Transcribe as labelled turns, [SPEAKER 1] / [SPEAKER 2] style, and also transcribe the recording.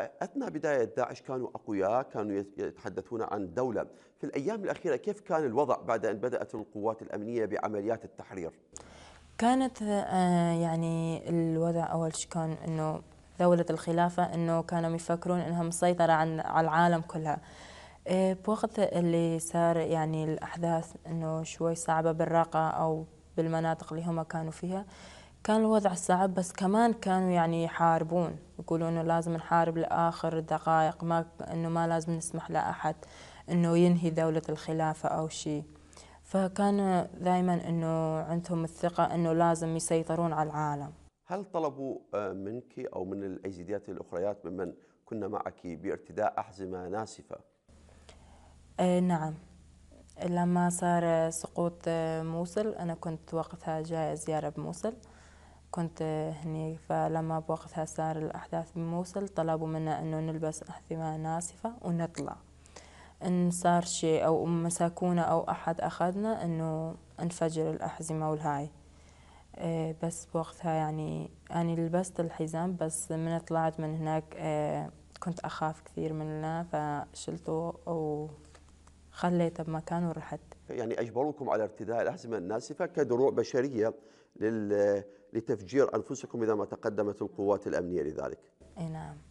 [SPEAKER 1] أثناء بداية داعش كانوا أقوياء كانوا يتحدثون عن دولة في الأيام الأخيرة كيف كان الوضع بعد أن بدأت القوات الأمنية بعمليات التحرير؟
[SPEAKER 2] كانت آه، يعني الوضع أول شيء كان أنه دولة الخلافة أنه كانوا يفكرون أنها مسيطرة عن على العالم كلها آه، بوقت اللي صار يعني الأحداث أنه شوي صعبة بالراقة أو بالمناطق اللي هم كانوا فيها كان الوضع صعب بس كمان كانوا يعني يحاربون يقولون انه لازم نحارب لاخر الدقائق ما انه ما لازم نسمح لاحد انه ينهي دولة الخلافة او شيء فكان دائما انه عندهم الثقة انه لازم يسيطرون على العالم
[SPEAKER 1] هل طلبوا آه، منك او من الايزيديات الاخريات ممن كنا معك بارتداء احزمة ناسفة؟
[SPEAKER 2] آه نعم لما صار سقوط آه، موصل انا كنت وقتها جايه زياره بموصل كنت هني فلما بوقتها صار الأحداث بموصل طلبوا منا أنه نلبس أحذية ناسفة ونطلع إن صار شيء أو مسكونا أو أحد أخذنا أنه انفجر الأحزمة والهاي إيه، بس بوقتها يعني أنا لبست الحزام بس من طلعت من هناك إيه، كنت أخاف كثير منه فشلته وخليته بمكان ورحت
[SPEAKER 1] يعني أجبروكم على ارتداء الأحزمة الناسفة كدروع بشرية لل لتفجير أنفسكم إذا ما تقدمت القوات الأمنية لذلك
[SPEAKER 2] نعم